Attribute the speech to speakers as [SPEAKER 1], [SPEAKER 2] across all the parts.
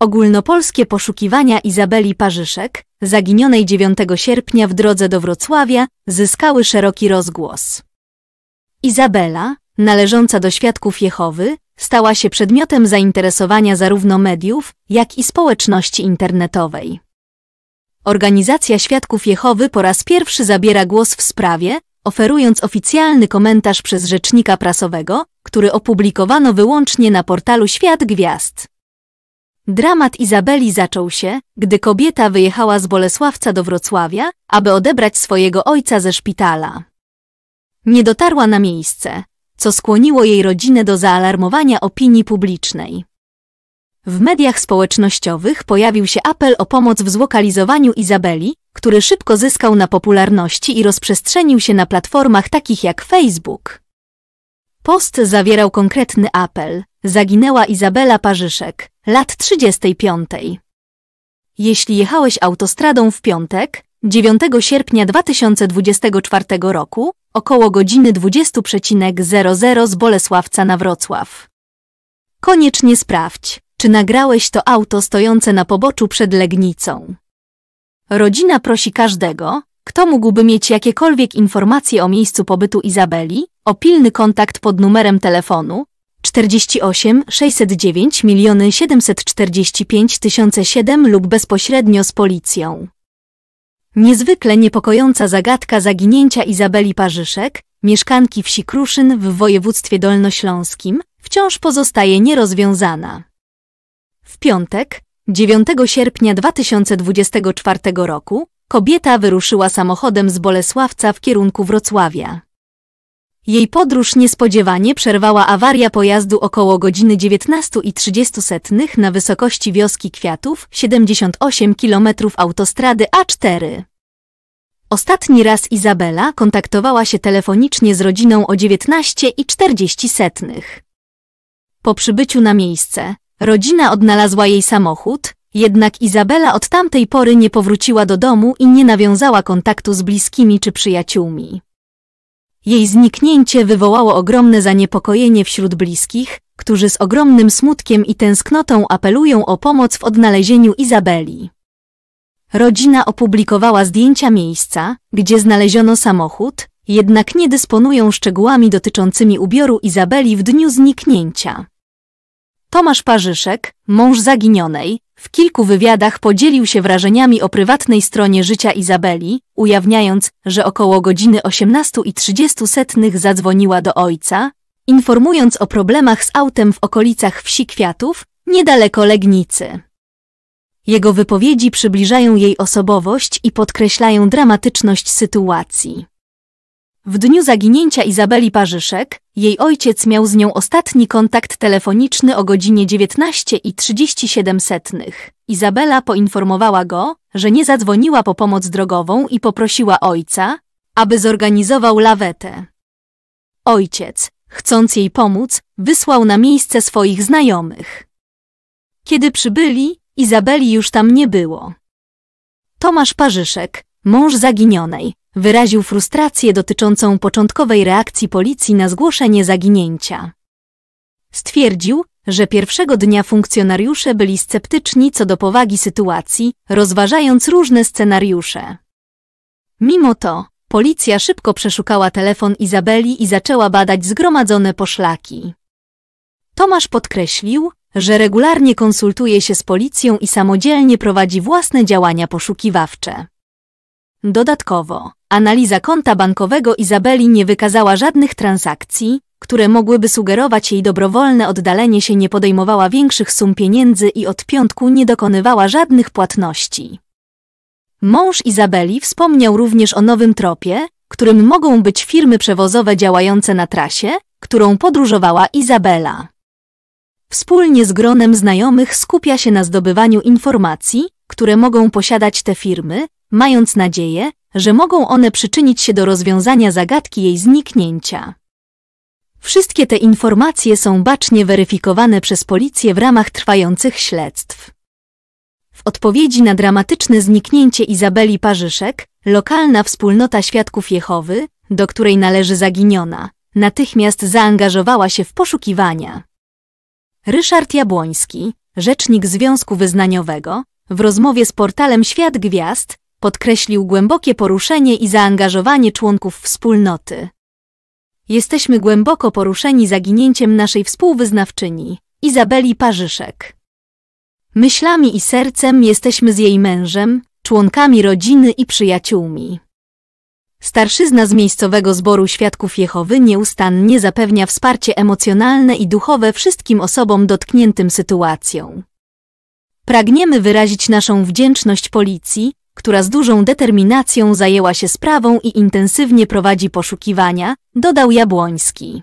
[SPEAKER 1] Ogólnopolskie poszukiwania Izabeli Parzyszek, zaginionej 9 sierpnia w drodze do Wrocławia, zyskały szeroki rozgłos. Izabela, należąca do świadków Jehowy, stała się przedmiotem zainteresowania zarówno mediów, jak i społeczności internetowej. Organizacja Świadków Jehowy po raz pierwszy zabiera głos w sprawie, oferując oficjalny komentarz przez rzecznika prasowego, który opublikowano wyłącznie na portalu Świat Gwiazd. Dramat Izabeli zaczął się, gdy kobieta wyjechała z Bolesławca do Wrocławia, aby odebrać swojego ojca ze szpitala. Nie dotarła na miejsce, co skłoniło jej rodzinę do zaalarmowania opinii publicznej. W mediach społecznościowych pojawił się apel o pomoc w zlokalizowaniu Izabeli, który szybko zyskał na popularności i rozprzestrzenił się na platformach takich jak Facebook. Post zawierał konkretny apel. Zaginęła Izabela Parzyszek lat 35. Jeśli jechałeś autostradą w piątek, 9 sierpnia 2024 roku, około godziny 20.00 z Bolesławca na Wrocław. Koniecznie sprawdź, czy nagrałeś to auto stojące na poboczu przed Legnicą. Rodzina prosi każdego, kto mógłby mieć jakiekolwiek informacje o miejscu pobytu Izabeli, o pilny kontakt pod numerem telefonu 48 609 745 007 lub bezpośrednio z policją. Niezwykle niepokojąca zagadka zaginięcia Izabeli Parzyszek, mieszkanki wsi Kruszyn w województwie dolnośląskim, wciąż pozostaje nierozwiązana. W piątek, 9 sierpnia 2024 roku, kobieta wyruszyła samochodem z Bolesławca w kierunku Wrocławia. Jej podróż niespodziewanie przerwała awaria pojazdu około godziny 19.30 na wysokości wioski Kwiatów, 78 km autostrady A4. Ostatni raz Izabela kontaktowała się telefonicznie z rodziną o 19.40. Po przybyciu na miejsce, rodzina odnalazła jej samochód, jednak Izabela od tamtej pory nie powróciła do domu i nie nawiązała kontaktu z bliskimi czy przyjaciółmi. Jej zniknięcie wywołało ogromne zaniepokojenie wśród bliskich, którzy z ogromnym smutkiem i tęsknotą apelują o pomoc w odnalezieniu Izabeli. Rodzina opublikowała zdjęcia miejsca, gdzie znaleziono samochód, jednak nie dysponują szczegółami dotyczącymi ubioru Izabeli w dniu zniknięcia. Tomasz Parzyszek, mąż zaginionej, w kilku wywiadach podzielił się wrażeniami o prywatnej stronie życia Izabeli, ujawniając, że około godziny 18.30 zadzwoniła do ojca, informując o problemach z autem w okolicach wsi Kwiatów, niedaleko Legnicy. Jego wypowiedzi przybliżają jej osobowość i podkreślają dramatyczność sytuacji. W dniu zaginięcia Izabeli Parzyszek, jej ojciec miał z nią ostatni kontakt telefoniczny o godzinie 19.37. Izabela poinformowała go, że nie zadzwoniła po pomoc drogową i poprosiła ojca, aby zorganizował lawetę. Ojciec, chcąc jej pomóc, wysłał na miejsce swoich znajomych. Kiedy przybyli, Izabeli już tam nie było. Tomasz Parzyszek, mąż zaginionej, wyraził frustrację dotyczącą początkowej reakcji policji na zgłoszenie zaginięcia. Stwierdził, że pierwszego dnia funkcjonariusze byli sceptyczni co do powagi sytuacji, rozważając różne scenariusze. Mimo to, policja szybko przeszukała telefon Izabeli i zaczęła badać zgromadzone poszlaki. Tomasz podkreślił, że regularnie konsultuje się z policją i samodzielnie prowadzi własne działania poszukiwawcze. Dodatkowo, analiza konta bankowego Izabeli nie wykazała żadnych transakcji, które mogłyby sugerować jej dobrowolne oddalenie się nie podejmowała większych sum pieniędzy i od piątku nie dokonywała żadnych płatności. Mąż Izabeli wspomniał również o nowym tropie, którym mogą być firmy przewozowe działające na trasie, którą podróżowała Izabela. Wspólnie z gronem znajomych skupia się na zdobywaniu informacji, które mogą posiadać te firmy, mając nadzieję, że mogą one przyczynić się do rozwiązania zagadki jej zniknięcia. Wszystkie te informacje są bacznie weryfikowane przez policję w ramach trwających śledztw. W odpowiedzi na dramatyczne zniknięcie Izabeli Parzyszek, lokalna wspólnota świadków Jehowy, do której należy zaginiona, natychmiast zaangażowała się w poszukiwania. Ryszard Jabłoński, rzecznik Związku Wyznaniowego, w rozmowie z portalem Świat Gwiazd podkreślił głębokie poruszenie i zaangażowanie członków wspólnoty. Jesteśmy głęboko poruszeni zaginięciem naszej współwyznawczyni, Izabeli Parzyszek. Myślami i sercem jesteśmy z jej mężem, członkami rodziny i przyjaciółmi. Starszyzna z miejscowego zboru Świadków Jehowy nieustannie zapewnia wsparcie emocjonalne i duchowe wszystkim osobom dotkniętym sytuacją. Pragniemy wyrazić naszą wdzięczność policji, która z dużą determinacją zajęła się sprawą i intensywnie prowadzi poszukiwania, dodał Jabłoński.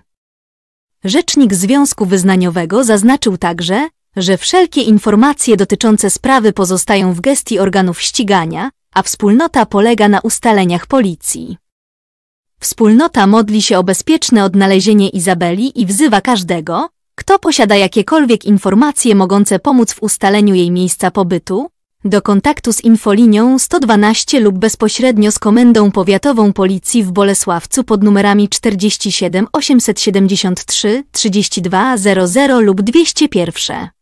[SPEAKER 1] Rzecznik Związku Wyznaniowego zaznaczył także, że wszelkie informacje dotyczące sprawy pozostają w gestii organów ścigania, a wspólnota polega na ustaleniach policji. Wspólnota modli się o bezpieczne odnalezienie Izabeli i wzywa każdego, kto posiada jakiekolwiek informacje mogące pomóc w ustaleniu jej miejsca pobytu, do kontaktu z infolinią 112 lub bezpośrednio z Komendą Powiatową Policji w Bolesławcu pod numerami 47 873 3200 lub 201.